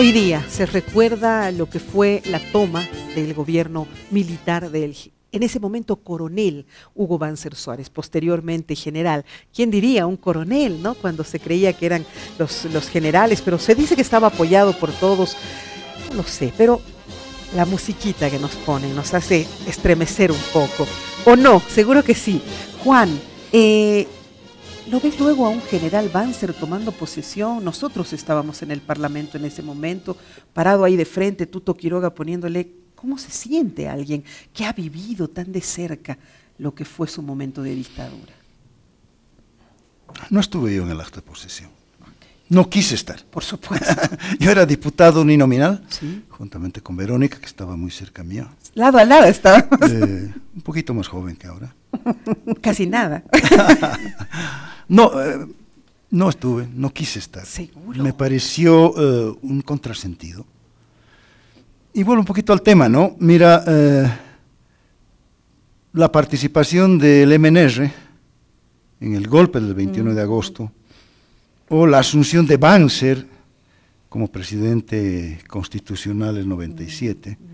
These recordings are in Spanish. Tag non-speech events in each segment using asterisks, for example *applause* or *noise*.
Hoy día se recuerda lo que fue la toma del gobierno militar del en ese momento coronel Hugo Banzer Suárez, posteriormente general. ¿Quién diría un coronel, no? Cuando se creía que eran los, los generales, pero se dice que estaba apoyado por todos. No lo sé, pero la musiquita que nos ponen nos hace estremecer un poco. ¿O no? Seguro que sí. Juan, eh, ¿No ves luego a un general Banzer tomando posesión? Nosotros estábamos en el Parlamento en ese momento, parado ahí de frente, Tuto Quiroga poniéndole, ¿cómo se siente alguien que ha vivido tan de cerca lo que fue su momento de dictadura? No estuve yo en el acto de posesión. No quise estar. Por supuesto. *laughs* yo era diputado uninominal, nominal, juntamente con Verónica, que estaba muy cerca mía. Lado a lado estábamos. Eh, un poquito más joven que ahora. *laughs* Casi nada. *laughs* No, eh, no estuve, no quise estar. Me pareció eh, un contrasentido. Y vuelvo un poquito al tema, ¿no? Mira, eh, la participación del MNR en el golpe del 21 mm. de agosto, o la asunción de Banzer como presidente constitucional en 97, mm.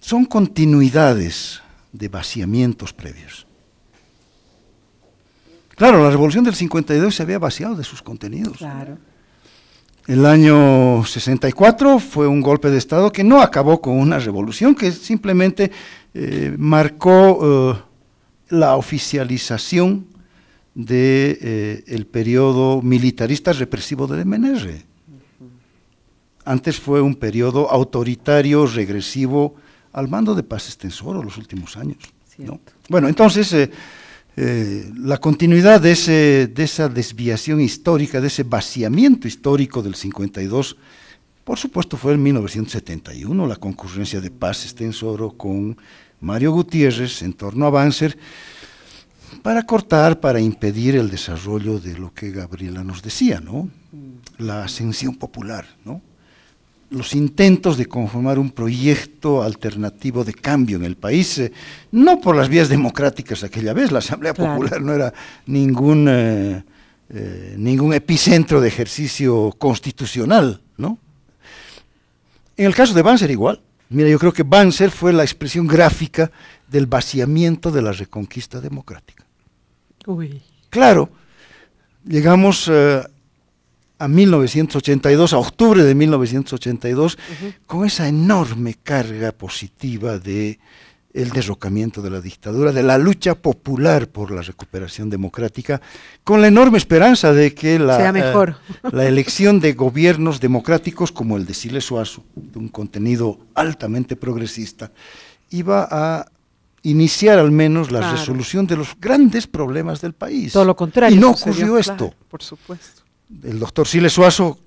son continuidades de vaciamientos previos. Claro, la revolución del 52 se había vaciado de sus contenidos. Claro. El año 64 fue un golpe de Estado que no acabó con una revolución, que simplemente eh, marcó eh, la oficialización del de, eh, periodo militarista represivo del MNR. Antes fue un periodo autoritario, regresivo, al mando de Paz Estensoro los últimos años. Bueno, entonces eh, la continuidad de, esa desviación histórica, de ese vaciamiento histórico del 52, por supuesto fue en 1971 la concurrencia de Paz Estensoro con Mario Gutiérrez en torno a Banzer, para cortar, para impedir el desarrollo de lo que Gabriela nos decía, ¿no? La ascensión popular, ¿no? los intentos de conformar un proyecto alternativo de cambio en el país, eh, no por las vías democráticas aquella vez, la Asamblea Popular no era ningún, eh, eh, ningún epicentro de ejercicio constitucional, ¿no? En el caso de Banzer igual, mira, yo creo que Banzer fue la expresión gráfica del vaciamiento de la reconquista democrática. Claro, llegamos a 1982, a octubre de 1982, con esa enorme carga positiva de el derrocamiento de la dictadura, de la lucha popular por la recuperación democrática, con la enorme esperanza de que la, eh, la elección de gobiernos democráticos como el de Siles de un contenido altamente progresista, iba a iniciar al menos la resolución de los grandes problemas del país. Todo lo contrario. Y no ocurrió esto. por supuesto el doctor Siles Suazo,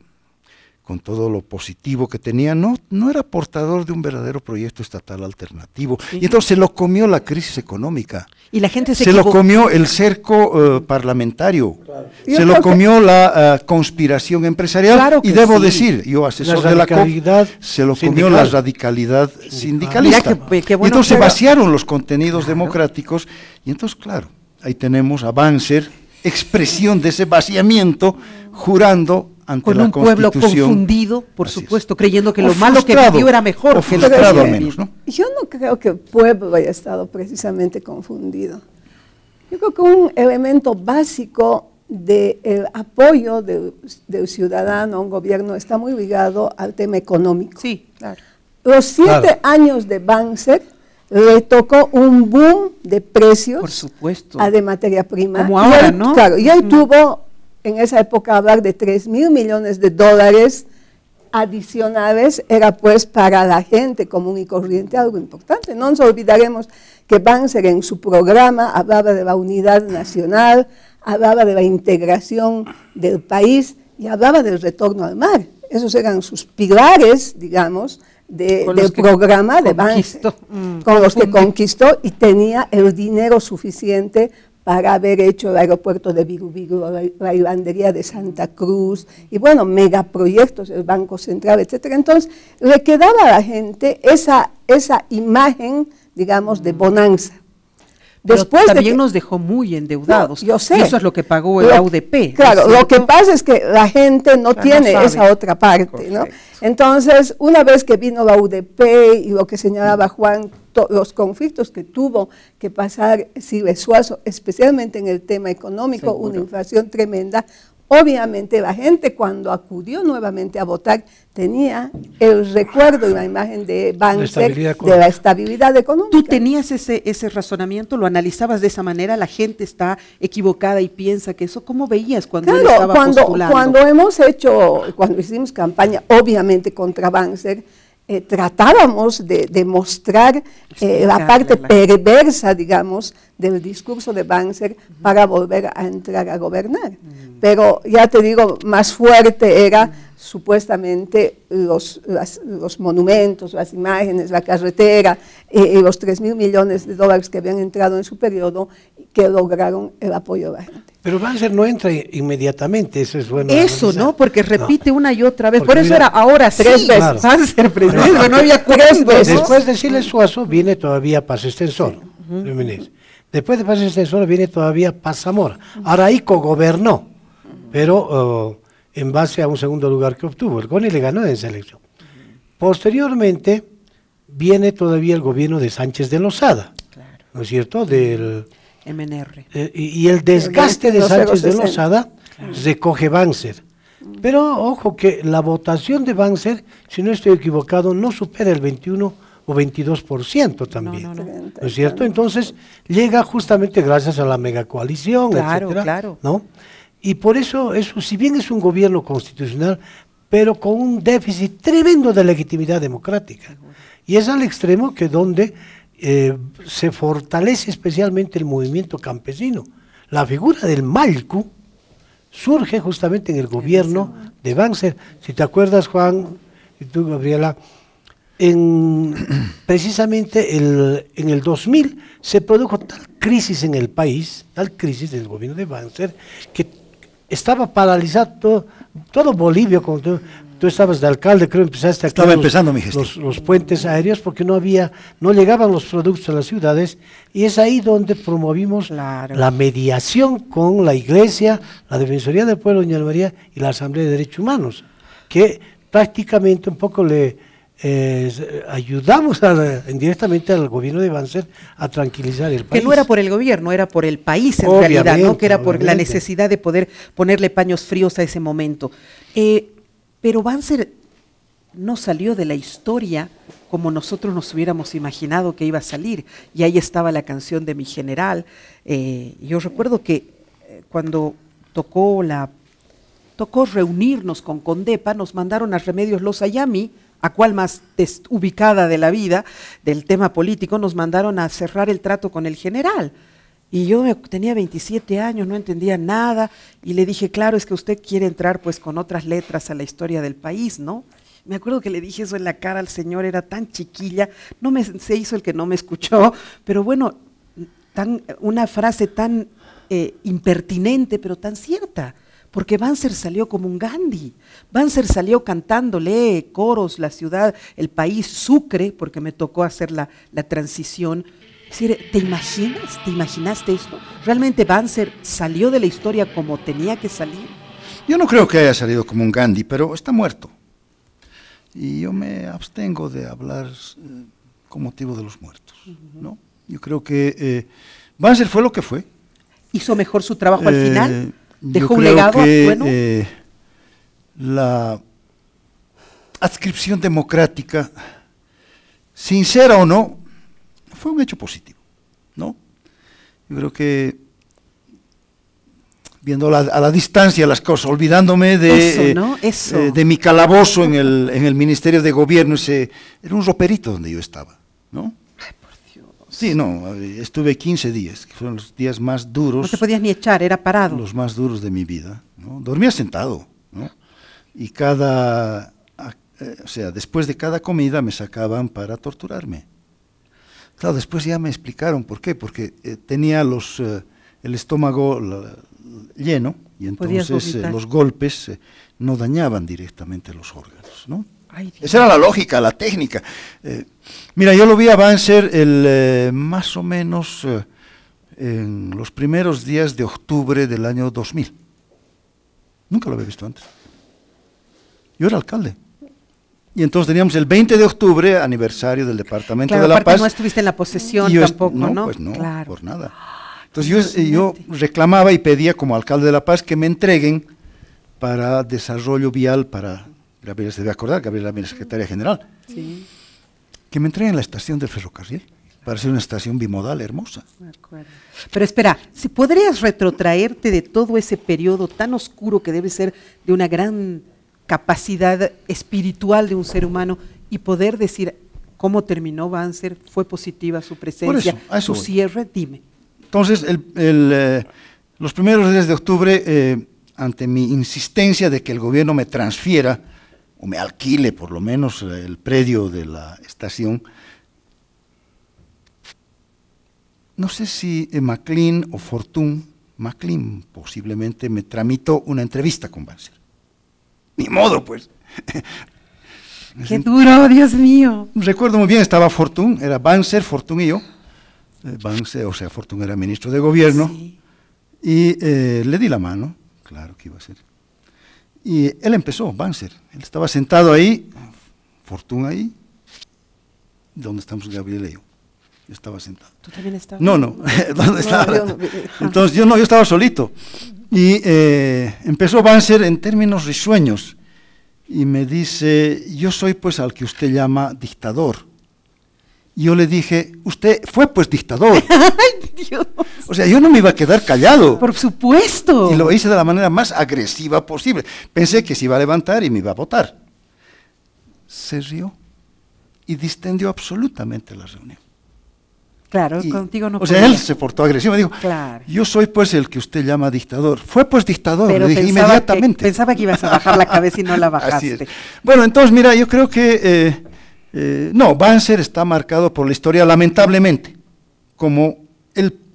con todo lo positivo que tenía, no, no era portador de un verdadero proyecto estatal alternativo. Y entonces se lo comió la crisis económica. Y la gente se, lo comió el cerco eh, parlamentario. Se lo comió la conspiración empresarial. y debo decir, yo asesor de la COP, se lo comió la radicalidad sindicalista. y entonces se vaciaron los contenidos democráticos. Y entonces, claro, ahí tenemos a Banzer expresión de ese vaciamiento, jurando ante Con un pueblo confundido, por supuesto, creyendo que lo malo que vivió era mejor. que menos, ¿no? Yo no creo que el pueblo haya estado precisamente confundido. Yo creo que un elemento básico del eh, apoyo de, del ciudadano a un gobierno está muy ligado al tema económico. Sí, claro. Los siete años de Banzer le tocó un boom de precios Por supuesto. A de materia prima. Como ahora, ¿no? Claro, y él mm. tuvo en esa época hablar de 3 mil millones de dólares adicionales, era pues para la gente común y corriente algo importante. No nos olvidaremos que Banzer en su programa hablaba de la unidad nacional, hablaba de la integración del país y hablaba del retorno al mar. Esos eran sus pilares, digamos, de, programa de banco, mm. con los que conquistó y tenía el dinero suficiente para haber hecho el aeropuerto de Virubiru, la, la de Santa Cruz, y bueno, megaproyectos, el Banco Central, etcétera. Entonces, le quedaba a la gente esa, esa imagen, digamos, de mm. bonanza. Después también nos dejó muy endeudados. yo sé. eso es lo que pagó el AUDP. Claro, lo que pasa es que la gente no ah, tiene esa otra parte, ¿no? Entonces, una vez que vino la UDP y lo que señalaba Juan, los conflictos que tuvo que pasar si Suazo, especialmente en el tema económico, una inflación tremenda, Obviamente la gente cuando acudió nuevamente a votar tenía el recuerdo y la imagen de Banzer de, la estabilidad económica. Tú tenías ese, ese razonamiento, lo analizabas de esa manera, la gente está equivocada y piensa que eso, ¿cómo veías cuando estaba cuando, cuando hemos hecho, cuando hicimos campaña, obviamente contra Banzer, eh, tratábamos de, mostrar eh, la parte perversa, digamos, del discurso de Banzer para volver a entrar a gobernar. Pero ya te digo, más fuerte era supuestamente los, los monumentos, las imágenes, la carretera, eh, y los 3 mil millones de dólares que habían entrado en su periodo, que lograron el apoyo de la gente. Pero Banzer no entra inmediatamente, eso es bueno. Eso, ¿no? Porque repite una y otra vez. Por eso era ahora tres veces. Claro. Banzer, no, había tres Después de Siles Suazo viene todavía Paz Extensor. Después de Paz Extensor viene todavía Paz Zamora. Araico gobernó, pero... Oh, en base a un segundo lugar que obtuvo. El Cone le ganó en esa elección. Posteriormente viene todavía el gobierno de Sánchez de Lozada, ¿no es cierto? Del MNR. Eh, y, el desgaste de Sánchez de Lozada recoge Banzer. Pero ojo que la votación de Banzer, si no estoy equivocado, no supera el 21 o 22% también. No, no, no. es cierto? Entonces llega justamente gracias a la mega claro, etcétera, ¿no? Y por eso, eso, si bien es un gobierno constitucional, pero con un déficit tremendo de legitimidad democrática. Y es al extremo que donde eh, se fortalece especialmente el movimiento campesino. La figura del Malcu surge justamente en el gobierno de Banzer. Si te acuerdas, Juan, y tú, Gabriela, en, *clears throat* precisamente en el 2000 se produjo tal crisis en el país, tal crisis del gobierno de Banzer, que estaba paralizado todo, Bolivia. cuando tú, estabas de alcalde, creo que empezaste a Estaba empezando mi Los, puentes aéreos porque no había, no llegaban los productos a las ciudades y es ahí donde promovimos la mediación con la Iglesia, la Defensoría del Pueblo de Doña María y la Asamblea de Derechos Humanos, que prácticamente un poco le, eh, ayudamos indirectamente al gobierno de Banzer a tranquilizar el país. Que no era por el gobierno, era por el país en realidad, que era por la necesidad de poder ponerle paños fríos a ese momento. Eh, pero Banzer no salió de la historia como nosotros nos hubiéramos imaginado que iba a salir. Y ahí estaba la canción de mi general. Eh, yo recuerdo que cuando tocó la tocó reunirnos con Condepa, nos mandaron a Remedios Los Ayami, a cual más ubicada de la vida, del tema político, nos mandaron a cerrar el trato con el general. Y yo tenía 27 años, no entendía nada, y le dije, claro, es que usted quiere entrar pues con otras letras a la historia del país, ¿no? Me acuerdo que le dije eso en la cara al señor, era tan chiquilla, no me, se hizo el que no me escuchó, pero bueno, tan, una frase tan eh, impertinente, pero tan cierta porque Banzer salió como un Gandhi. Banzer salió cantándole eh, coros, la ciudad, el país, Sucre, porque me tocó hacer la, la transición. ¿te imaginas? ¿Te imaginaste esto? ¿Realmente Banzer salió de la historia como tenía que salir? Yo no creo que haya salido como un Gandhi, pero está muerto. Y yo me abstengo de hablar eh, con motivo de los muertos. ¿no? Yo creo que eh, Banzer fue lo que fue. ¿Hizo mejor su trabajo al final? Eh, dejó un legado que, bueno. Eh, la adscripción democrática, sincera o no, fue un hecho positivo, ¿no? Yo creo que viendo a la distancia las cosas, olvidándome de, eh, eh, de mi calabozo en el, en el Ministerio de Gobierno, ese, era un roperito donde yo estaba, ¿no? Sí, no, estuve 15 días, que fueron los días más duros. No te podías ni echar, era parado. Los más duros de mi vida. ¿no? Dormía sentado, ¿no? Y cada, eh, o sea, después de cada comida me sacaban para torturarme. Claro, después ya me explicaron por qué, porque eh, tenía los, eh, el estómago lleno y entonces los golpes no dañaban directamente los órganos, ¿no? Esa era la lógica, la técnica. Eh, mira, yo lo vi a Banzer el, eh, más o menos eh, en los primeros días de octubre del año 2000. Nunca lo había visto antes. Yo era alcalde. Y entonces teníamos el 20 de octubre, aniversario del Departamento de la Paz. no estuviste en la posesión tampoco, no, pues no, por nada. Ah, entonces yo, reclamaba y pedía como alcalde de La Paz que me entreguen para desarrollo vial, para Gabriela se debe acordar, Gabriela es la secretaria general, que me en la estación del ferrocarril para una estación bimodal hermosa. Pero espera, si podrías retrotraerte de todo ese periodo tan oscuro que debe ser de una gran capacidad espiritual de un ser humano y poder decir cómo terminó Banzer, fue positiva su presencia, su cierre, dime. Entonces, eh, los primeros días de octubre, eh, ante mi insistencia de que el gobierno me transfiera o me alquile por lo menos eh, el predio de la estación. No sé si eh, MacLean o Fortune, MacLean posiblemente me tramitó una entrevista con Banzer. Ni modo, pues. *laughs* Qué duro, Dios mío. Recuerdo muy bien, estaba Fortune, era Banzer, Fortune y yo. Eh, Banzer, o sea, Fortune era ministro de gobierno. Y le di la mano, claro que iba a ser. Y él empezó, Banzer. Él estaba sentado ahí, Fortuna ahí, donde estamos Gabriel y yo. Yo estaba sentado. ¿Tú también estabas? No, no. *laughs* ¿Dónde estaba? Entonces yo no, yo estaba solito. Y eh, empezó Banzer en términos risueños. Y me dice, yo soy pues al que usted llama dictador yo le dije, usted fue pues dictador. *laughs* ¡Ay, Dios! O sea, yo no me iba a quedar callado. Por supuesto. Y lo hice de la manera más agresiva posible. Pensé que se iba a levantar y me iba a votar. Se rió y distendió absolutamente la reunión. Claro, contigo no. O sea, él se portó agresivo. Me dijo, yo soy pues el que usted llama dictador. Fue pues dictador, le dije inmediatamente. pensaba que ibas a bajar la cabeza y no la *laughs* bajaste. Bueno, entonces mira, yo creo que eh, eh, no, Banzer está marcado por la historia, lamentablemente, como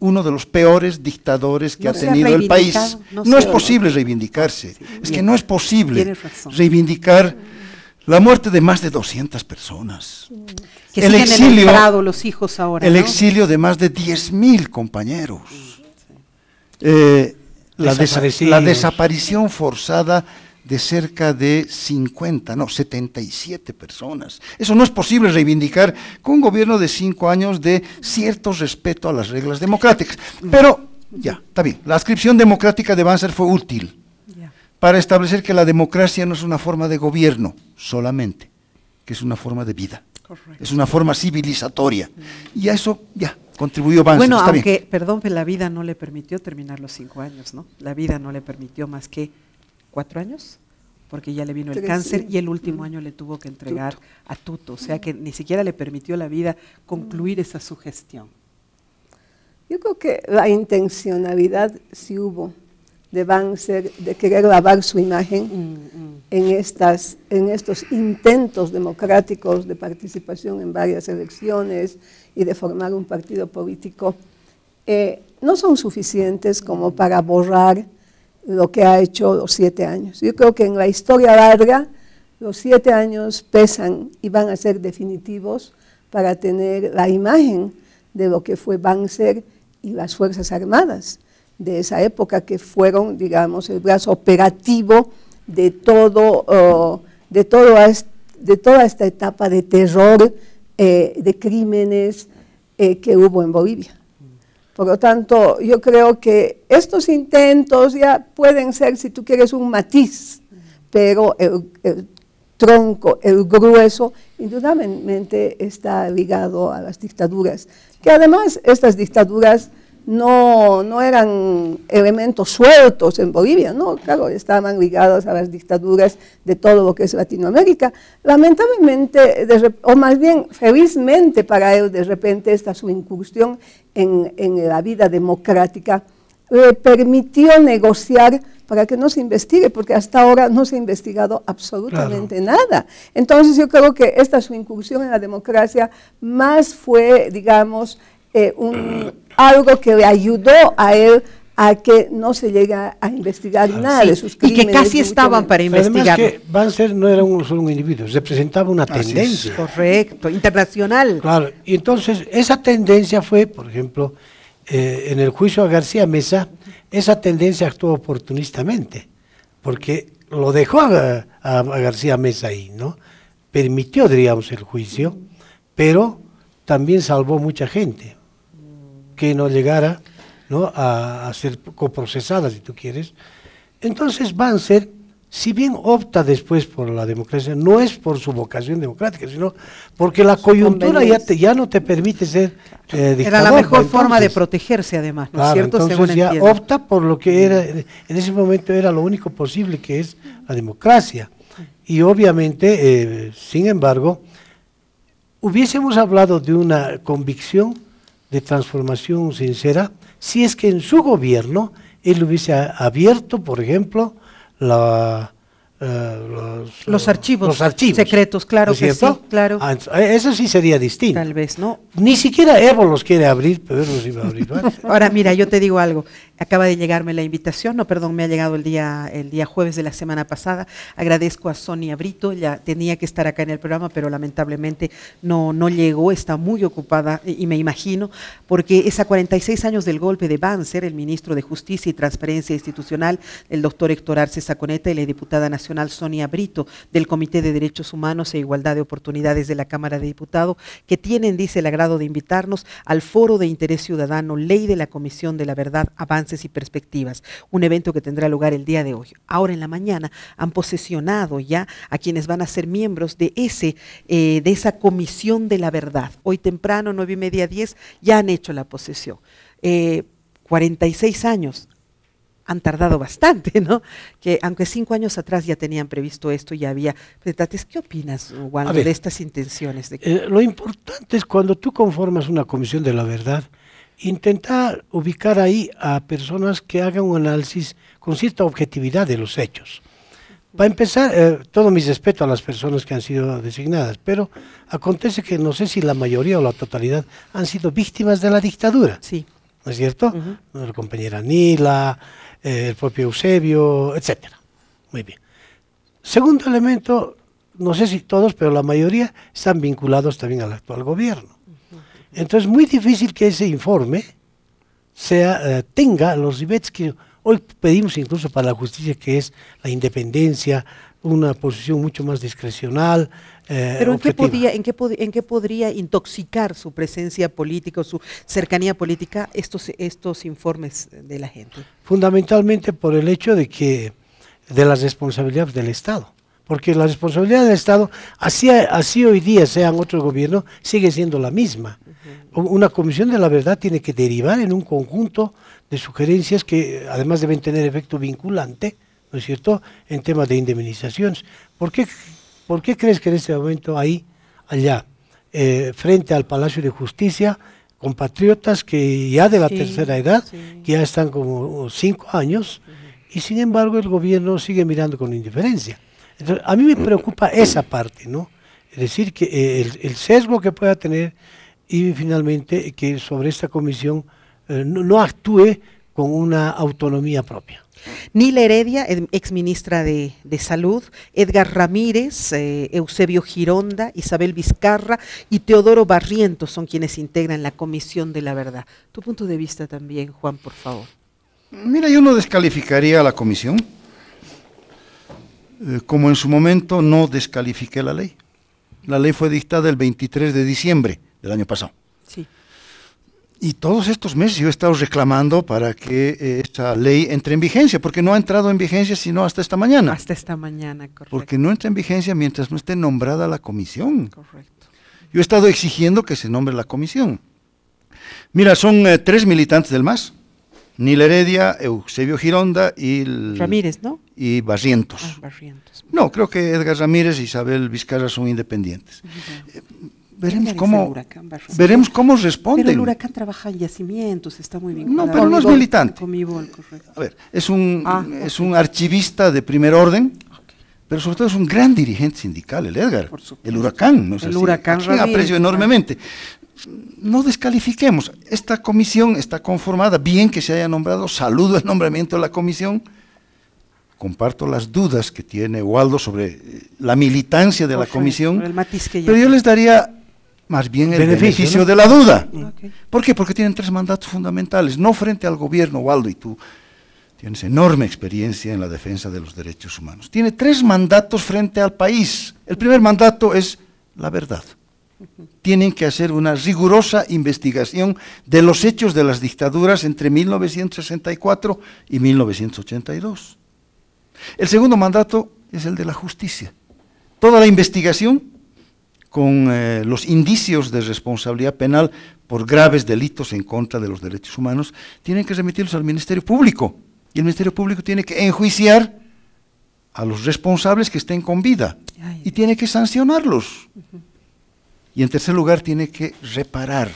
uno de los peores dictadores que ha tenido el país. No, es posible reivindicarse, es que no es posible reivindicar la muerte de más de 200 personas. el exilio, el los hijos ahora, el exilio de más de 10.000 compañeros. Eh, la, la desaparición forzada de cerca de 50, no, 77 personas. Eso no es posible reivindicar con un gobierno de cinco años de cierto respeto a las reglas democráticas. Pero ya, está bien, la adscripción democrática de Banzer fue útil para establecer que la democracia no es una forma de gobierno solamente, que es una forma de vida. Es una forma civilizatoria. Y a eso ya contribuyó Banzer. Bueno, aunque, perdón, la vida no le permitió terminar los cinco años, ¿no? La vida no le permitió más que cuatro años porque ya le vino el cáncer y el último año le tuvo que entregar a Tuto, o sea que ni siquiera le permitió la vida concluir esa sugestión. Yo creo que la intencionalidad sí hubo de Banzer de querer lavar su imagen mm, mm. En, estas, en estos intentos democráticos de participación en varias elecciones y de formar un partido político, eh, no son suficientes como mm. para borrar lo que ha hecho los siete años. Yo creo que en la historia larga los siete años pesan y van a ser definitivos para tener la imagen de lo que fue Banzer y las Fuerzas Armadas de esa época, que fueron, digamos, el brazo operativo de, todo, oh, de, todo de toda esta etapa de terror, eh, de crímenes eh, que hubo en Bolivia. Por lo tanto, yo creo que estos intentos ya pueden ser, si tú quieres, un matiz, pero el, tronco, el grueso, indudablemente está ligado a las dictaduras, que además estas dictaduras no, eran elementos sueltos en Bolivia, no, claro, estaban ligados a las dictaduras de todo lo que es Latinoamérica. Lamentablemente, o más bien felizmente para él, de repente esta su incursión en, la vida democrática le permitió negociar para que no se investigue, porque hasta ahora no se ha investigado absolutamente nada. Entonces yo creo que esta su incursión en la democracia más fue, digamos, eh, un, eh, algo que le ayudó a él a que no se llega a investigar ah, nada de sus crímenes. Y que casi estaban para investigar. Además que Banzer no era solo un individuo, representaba una tendencia. Correcto, internacional. Claro, y entonces esa tendencia fue, por ejemplo, eh, en el juicio a García Mesa, esa tendencia actuó oportunistamente, porque lo dejó a, García Mesa ahí, ¿no? Permitió, diríamos, el juicio, pero también salvó mucha gente que no llegara A, ser coprocesada, si tú quieres. Entonces ser, si bien opta después por la democracia, no es por su vocación democrática, sino porque la coyuntura ya, ya no te permite ser eh, Era la mejor forma de protegerse además, ¿no claro, cierto? Entonces ya opta por lo que era, en ese momento era lo único posible, que es la democracia. Y obviamente, eh, sin embargo, hubiésemos hablado de una convicción de transformación sincera si es que en su gobierno él hubiese abierto, por ejemplo, la, eh, eh, los, archivos, secretos, claro que sí, claro. Ah, eh, eso sí sería distinto. Tal vez, ¿no? Ni siquiera Evo los quiere abrir, pero él los iba a abrir. *laughs* Ahora mira, yo te digo algo. Acaba de llegarme la invitación, no, perdón, me ha llegado el día, el día jueves de la semana pasada. Agradezco a Sonia Brito, ya tenía que estar acá en el programa, pero lamentablemente no, no llegó, está muy ocupada y me imagino, porque es a 46 años del golpe de Banzer, el ministro de Justicia y Transparencia Institucional, el doctor Héctor Arce Saconeta y la diputada nacional Sonia Brito del Comité de Derechos Humanos e Igualdad de Oportunidades de la Cámara de Diputados, que tienen, dice, el agrado de invitarnos al Foro de Interés Ciudadano, Ley de la Comisión de la Verdad, Avance y perspectivas, un evento que tendrá lugar el día de hoy. Ahora en la mañana han posesionado ya a quienes van a ser miembros de, ese, eh, de esa comisión de la verdad. Hoy temprano, nueve y media, diez, ya han hecho la posesión. Eh, 46 años han tardado bastante, ¿no? Que aunque cinco años atrás ya tenían previsto esto, ya había. Pues, ¿Qué opinas, de estas intenciones? De eh, lo importante es cuando tú conformas una comisión de la verdad, intentar ubicar ahí a personas que hagan un análisis con cierta objetividad de los hechos. Va a empezar, eh, todo mi respeto a las personas que han sido designadas, pero acontece que no sé si la mayoría o la totalidad han sido víctimas de la dictadura. Sí. ¿No es cierto? La compañera Nila, eh, el propio Eusebio, etcétera. Muy bien. Segundo elemento, no sé si todos, pero la mayoría están vinculados también al actual gobierno. Entonces es muy difícil que ese informe sea, eh, tenga los ribetes. que hoy pedimos incluso para la justicia, que es la independencia, una posición mucho más discrecional. Eh, ¿Pero ¿en qué, podría intoxicar su presencia política o su cercanía política estos, informes de la gente? Fundamentalmente por el hecho de que de las responsabilidades del Estado. Porque la responsabilidad del Estado, así, así hoy día sean otro gobierno, sigue siendo la misma una comisión de la verdad tiene que derivar en un conjunto de sugerencias que además deben tener efecto vinculante, ¿no es cierto?, en temas de indemnizaciones. ¿Por qué, por crees que en este momento ahí, allá, eh, frente al Palacio de Justicia, compatriotas que ya de la tercera edad, que ya están como cinco años, y sin embargo el gobierno sigue mirando con indiferencia? a mí me preocupa esa parte, ¿no? Es decir, que eh, el sesgo que pueda tener y finalmente que sobre esta comisión eh, no, actúe con una autonomía propia. Nila Heredia, ex ministra de, Salud, Edgar Ramírez, eh, Eusebio Gironda, Isabel Vizcarra y Teodoro Barrientos son quienes integran la Comisión de la Verdad. Tu punto de vista también, Juan, por favor. Mira, yo no descalificaría a la Comisión, eh, como en su momento no descalifiqué la ley. La ley fue dictada el 23 de diciembre del año pasado. Sí. Y todos estos meses yo he estado reclamando para que eh, esta ley entre en vigencia, porque no ha entrado en vigencia sino hasta esta mañana. Hasta esta mañana, correcto. Porque no entra en vigencia mientras no esté nombrada la comisión. Correcto. Yo he estado exigiendo que se nombre la comisión. Mira, son eh, tres militantes del MAS. Nil Heredia, Eusebio Gironda y... Ramírez, ¿no? Y Barrientos. Ah, Barrientos. No, creo que Edgar Ramírez y e Isabel Vizcarra son independientes veremos cómo, veremos cómo responde. el huracán trabaja en yacimientos, está muy bien. No, pero no es militante. a ver, es un, ah, es un archivista de primer orden, pero sobre todo es un gran dirigente sindical, el Edgar. El huracán, no El huracán Ramírez, aprecio enormemente. No descalifiquemos. Esta comisión está conformada, bien que se haya nombrado, saludo el nombramiento de la comisión, comparto las dudas que tiene Waldo sobre eh, la militancia de la comisión, pero yo les daría más bien el beneficio, de la duda. Mm. ¿Por qué? Porque tienen tres mandatos fundamentales, no frente al gobierno, Waldo, y tú tienes enorme experiencia en la defensa de los derechos humanos. Tiene tres mandatos frente al país. El primer mandato es la verdad. Tienen que hacer una rigurosa investigación de los hechos de las dictaduras entre 1964 y 1982. El segundo mandato es el de la justicia. Toda la investigación con eh, los indicios de responsabilidad penal por graves delitos en contra de los derechos humanos, tienen que remitirlos al Ministerio Público. Y el Ministerio Público tiene que enjuiciar a los responsables que estén con vida y tiene que sancionarlos. Y en tercer lugar, tiene que reparar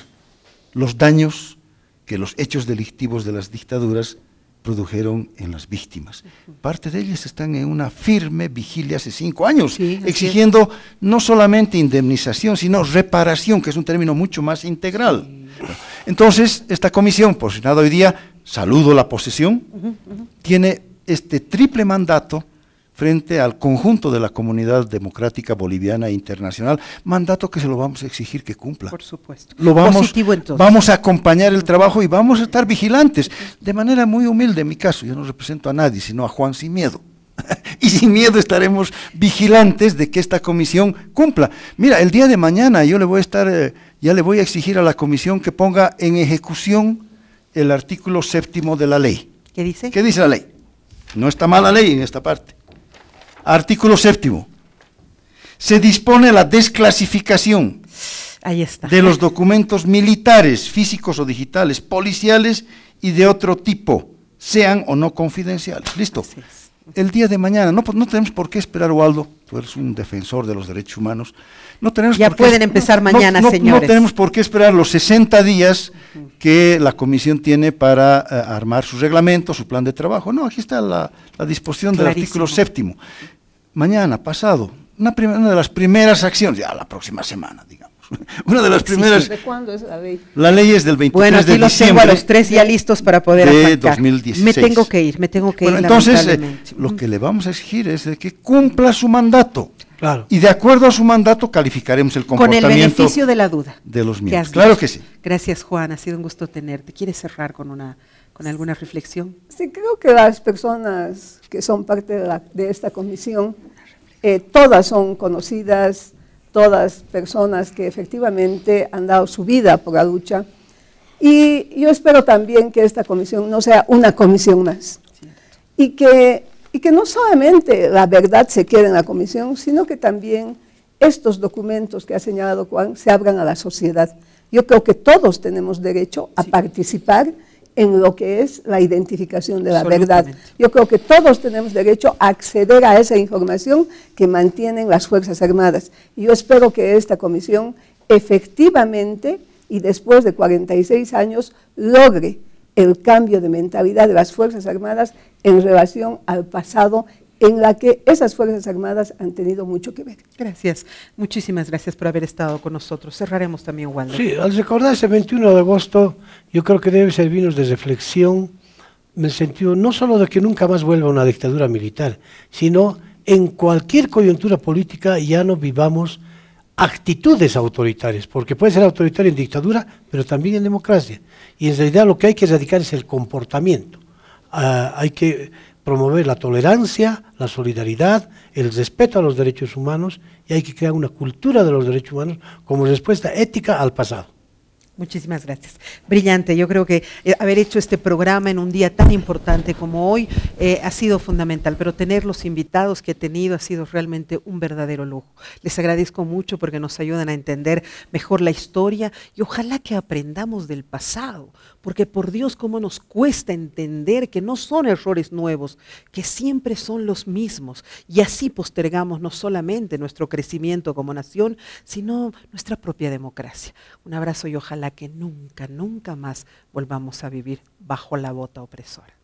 los daños que los hechos delictivos de las dictaduras produjeron en las víctimas. Parte de ellas están en una firme vigilia hace cinco años, exigiendo no solamente indemnización, sino reparación, que es un término mucho más integral. Entonces, esta comisión, por nada hoy día, saludo la posesión, tiene este triple mandato frente al conjunto de la comunidad democrática boliviana e internacional, mandato que se lo vamos a exigir que cumpla. Por supuesto. Lo vamos, vamos a acompañar el trabajo y vamos a estar vigilantes, de manera muy humilde en mi caso, yo no represento a nadie, sino a Juan sin miedo. *laughs* y sin miedo estaremos vigilantes de que esta comisión cumpla. Mira, el día de mañana yo le voy a estar, eh, ya le voy a exigir a la comisión que ponga en ejecución el artículo séptimo de la ley. ¿Qué dice? ¿Qué dice la ley? No está mala ley en esta parte. Artículo séptimo. Se dispone la desclasificación de los documentos militares, físicos o digitales, policiales y de otro tipo, sean o no confidenciales. Listo. El día de mañana, no, pues, no tenemos por qué esperar, Waldo, tú eres un defensor de los derechos humanos, ya pueden empezar mañana, señores. No tenemos por qué esperar los 60 días que la comisión tiene para eh, armar su reglamento, su plan de trabajo. No, aquí está la, disposición del artículo séptimo. Mañana, pasado, una, de las primeras acciones, ya la próxima semana, digamos. *laughs* Una de las primeras. cuándo es la ley? La ley es del 23 bueno, aquí de los Tengo a los tres ya listos para poder de 2016. Me tengo que ir, me tengo que bueno, ir. Entonces, eh, lo que le vamos a exigir es que cumpla su mandato. Y de acuerdo a su mandato calificaremos el comportamiento. Con el beneficio de la duda. De los miembros. Claro que sí. Gracias, Juan. Ha sido un gusto tenerte. ¿Quieres cerrar con una con alguna reflexión? Sí, creo que las personas que son parte de, esta comisión, eh, todas son conocidas, todas personas que efectivamente han dado su vida por la lucha. Y yo espero también que esta comisión no sea una comisión más. Y que y que no solamente la verdad se quede en la comisión, sino que también estos documentos que ha señalado Juan se abran a la sociedad. Yo creo que todos tenemos derecho a participar en lo que es la identificación de la verdad. Yo creo que todos tenemos derecho a acceder a esa información que mantienen las Fuerzas Armadas. Y yo espero que esta comisión efectivamente y después de 46 años logre el cambio de mentalidad de las Fuerzas Armadas en relación al pasado en la que esas Fuerzas Armadas han tenido mucho que ver. Gracias. Muchísimas gracias por haber estado con nosotros. Cerraremos también, Wanda. Sí, al recordar ese 21 de agosto, yo creo que debe servirnos de reflexión en el sentido no solo de que nunca más vuelva una dictadura militar, sino en cualquier coyuntura política ya no vivamos actitudes autoritarias, porque puede ser autoritario en dictadura, pero también en democracia. Y en realidad lo que hay que erradicar es el comportamiento. Ah, hay que promover la tolerancia, la solidaridad, el respeto a los derechos humanos y hay que crear una cultura de los derechos humanos como respuesta ética al pasado. Muchísimas gracias. Brillante. Yo creo que eh, haber hecho este programa en un día tan importante como hoy eh, ha sido fundamental, pero tener los invitados que he tenido ha sido realmente un verdadero lujo. Les agradezco mucho porque nos ayudan a entender mejor la historia y ojalá que aprendamos del pasado, porque por Dios, cómo nos cuesta entender que no son errores nuevos, que siempre son los mismos. Y así postergamos no solamente nuestro crecimiento como nación, sino nuestra propia democracia. Un abrazo y ojalá que nunca, nunca más volvamos a vivir bajo la bota opresora.